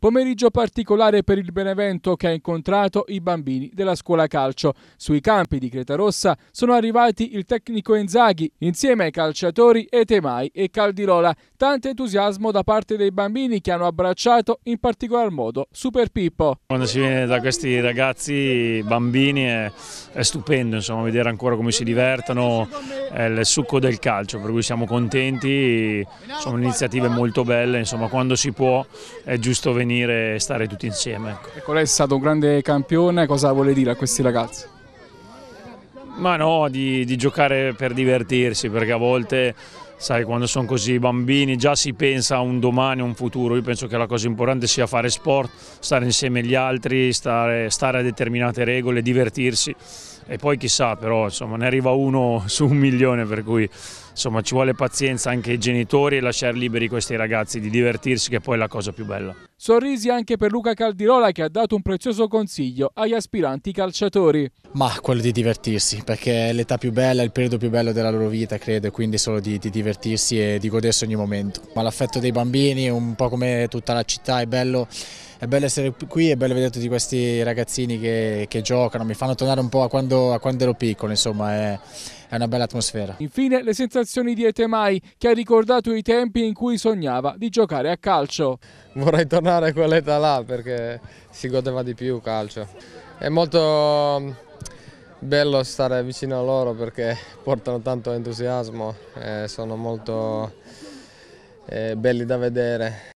Pomeriggio particolare per il Benevento che ha incontrato i bambini della scuola calcio. Sui campi di Creta Rossa sono arrivati il tecnico Enzaghi insieme ai calciatori Etemai e Caldirola. Tanto entusiasmo da parte dei bambini che hanno abbracciato in particolar modo Super Pippo. Quando si viene da questi ragazzi bambini è, è stupendo insomma, vedere ancora come si divertono, è il succo del calcio, per cui siamo contenti, sono iniziative molto belle, insomma quando si può è giusto venire e stare tutti insieme. Ecco. Ecco, lei è stato un grande campione, cosa vuole dire a questi ragazzi? Ma no, di, di giocare per divertirsi, perché a volte sai, quando sono così bambini già si pensa a un domani, a un futuro. Io penso che la cosa importante sia fare sport, stare insieme agli altri, stare, stare a determinate regole, divertirsi e poi chissà però insomma, ne arriva uno su un milione per cui insomma, ci vuole pazienza anche ai genitori e lasciare liberi questi ragazzi di divertirsi che poi è la cosa più bella. Sorrisi anche per Luca Caldirola che ha dato un prezioso consiglio agli aspiranti calciatori. Ma quello di divertirsi perché è l'età più bella, è il periodo più bello della loro vita credo e quindi solo di, di divertirsi e di godersi ogni momento. Ma l'affetto dei bambini un po' come tutta la città è bello è bello essere qui, è bello vedere tutti questi ragazzini che, che giocano, mi fanno tornare un po' a quando, a quando ero piccolo, insomma è, è, una bella atmosfera. Infine le sensazioni di Etemai che ha ricordato i tempi in cui sognava di giocare a calcio. Vorrei tornare a quell'età là perché si godeva di più calcio. È molto mm, bello stare vicino a loro perché portano tanto entusiasmo e sono molto eh, belli da vedere.